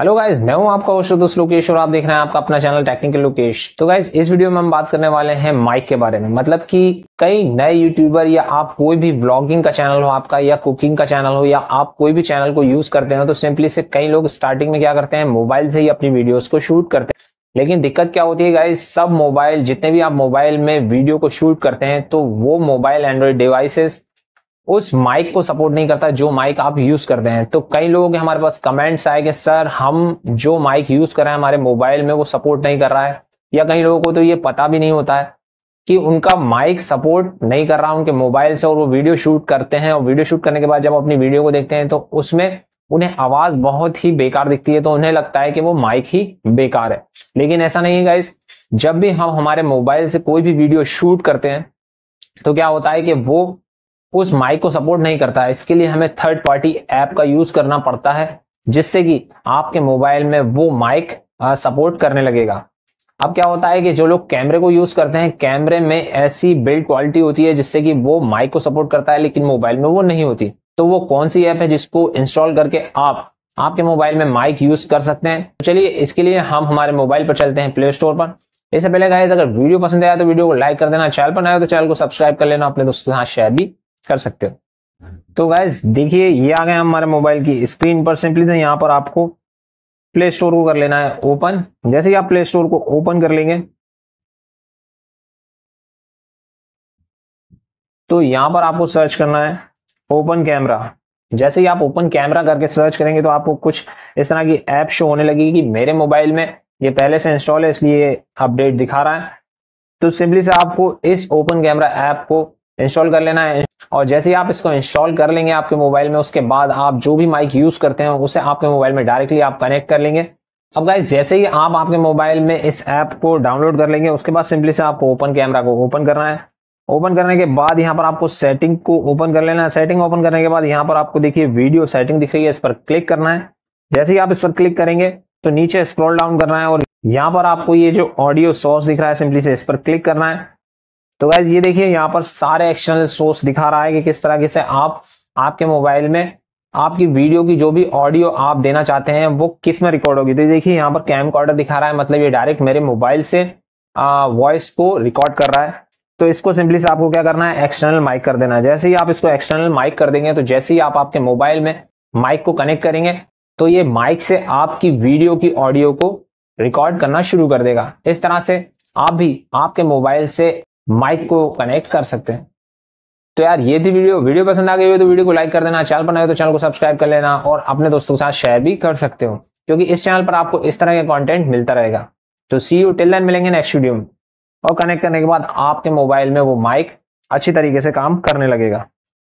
hello guys मैं हूं आपका दोस्त लोकेश और आप देख रहे हैं आपका अपना चैनल टेक्निकल लोकेश तो गाइज इस वीडियो में हम बात करने वाले हैं माइक के बारे में मतलब कि कई नए यूट्यूबर या आप कोई भी ब्लॉगिंग का चैनल हो आपका या कुकिंग का चैनल हो या आप कोई भी चैनल को यूज करते हो तो सिंपली से कई लोग स्टार्टिंग में क्या करते हैं मोबाइल से ही अपनी वीडियोज को शूट करते हैं लेकिन दिक्कत क्या होती है गाइज सब मोबाइल जितने भी आप मोबाइल में वीडियो को शूट करते हैं तो वो मोबाइल एंड्रॉइड डिवाइसेस उस माइक को सपोर्ट नहीं करता जो माइक आप यूज करते हैं तो कई लोगों के हमारे पास कमेंट्स आए कि सर हम जो माइक यूज कर रहे हैं हमारे मोबाइल में वो सपोर्ट नहीं कर रहा है या कई लोगों को तो ये पता भी नहीं होता है कि उनका माइक सपोर्ट नहीं कर रहा उनके मोबाइल से और वो वीडियो शूट करते हैं और वीडियो शूट करने के बाद जब अपनी वीडियो को देखते हैं तो उसमें उन्हें आवाज बहुत ही बेकार दिखती है तो उन्हें लगता है कि वो माइक ही बेकार है लेकिन ऐसा नहीं है गाइस जब भी हम हमारे मोबाइल से कोई भी वीडियो शूट करते हैं तो क्या होता है कि वो उस माइक को सपोर्ट नहीं करता है इसके लिए हमें थर्ड पार्टी ऐप का यूज करना पड़ता है जिससे कि आपके मोबाइल में वो माइक सपोर्ट करने लगेगा अब क्या होता है कि जो लोग कैमरे को यूज करते हैं कैमरे में ऐसी बिल्ड क्वालिटी होती है जिससे कि वो माइक को सपोर्ट करता है लेकिन मोबाइल में वो नहीं होती तो वो कौन सी ऐप है जिसको इंस्टॉल करके आप आपके मोबाइल में माइक यूज कर सकते हैं तो चलिए इसके लिए हम हमारे मोबाइल पर चलते हैं प्ले स्टोर पर इससे पहले गाइस अगर वीडियो पसंद आया तो वीडियो को लाइक कर देना चैनल पर आया तो चैनल को सब्सक्राइब कर लेना अपने दोस्तों के साथ शेयर भी कर सकते हो हाँ तो गाइज देखिए ये आ गए हमारे मोबाइल की स्क्रीन पर सिंपली यहाँ पर आपको प्ले स्टोर को कर लेना है ओपन जैसे ही आप प्ले स्टोर को ओपन कर लेंगे तो यहां पर आपको सर्च करना है ओपन कैमरा जैसे ही आप ओपन कैमरा करके सर्च करेंगे तो आपको कुछ इस तरह की ऐप शो होने लगेगी कि मेरे मोबाइल में ये पहले से इंस्टॉल है इसलिए अपडेट दिखा रहा है तो सिंपली से आपको इस ओपन कैमरा ऐप को इंस्टॉल कर लेना है और जैसे ही आप इसको इंस्टॉल कर लेंगे आपके मोबाइल में उसके बाद आप जो भी माइक यूज करते हैं उसे आपके मोबाइल में डायरेक्टली आप कनेक्ट कर लेंगे अब गाइज जैसे ही आप आपके मोबाइल में इस ऐप को डाउनलोड कर लेंगे उसके बाद सिंपली से आपको ओपन कैमरा को ओपन करना है ओपन करने के बाद यहाँ पर आपको सेटिंग को ओपन कर लेना है सेटिंग ओपन करने के बाद यहाँ पर आपको देखिए वीडियो सेटिंग दिख रही है इस पर क्लिक करना है जैसे ही आप इस पर क्लिक करेंगे तो नीचे स्क्रॉल डाउन करना है और यहाँ पर आपको ये जो ऑडियो सोर्स दिख रहा है सिंपली से इस पर क्लिक करना है तो गैज ये देखिए यहाँ पर सारे एक्सटर्नल सोर्स दिखा रहा है कि किस तरह से आप आपके मोबाइल में आपकी वीडियो की जो भी ऑडियो आप देना चाहते हैं वो किस में रिकॉर्ड होगी तो देखिए यहाँ पर कैम कॉर्डर दिखा रहा है मतलब ये डायरेक्ट मेरे मोबाइल से वॉइस को रिकॉर्ड कर रहा है तो इसको सिंपली से आपको क्या करना है एक्सटर्नल माइक कर देना है जैसे ही आप इसको एक्सटर्नल माइक कर देंगे तो जैसे ही आप आपके मोबाइल में माइक को कनेक्ट करेंगे तो ये माइक से आपकी वीडियो की ऑडियो को रिकॉर्ड करना शुरू कर देगा इस तरह से आप भी आपके मोबाइल से माइक को कनेक्ट कर सकते हैं तो यार ये थी वीडियो वीडियो पसंद आ गई हो तो वीडियो को लाइक कर देना चैनल पर नए हो तो चैनल को सब्सक्राइब कर लेना और अपने दोस्तों के साथ शेयर भी कर सकते हो क्योंकि इस चैनल पर आपको इस तरह के कंटेंट मिलता रहेगा तो सी यू टेल मिलेंगे नेक्स्ट वीडियो में और कनेक्ट करने के बाद आपके मोबाइल में वो माइक अच्छी तरीके से काम करने लगेगा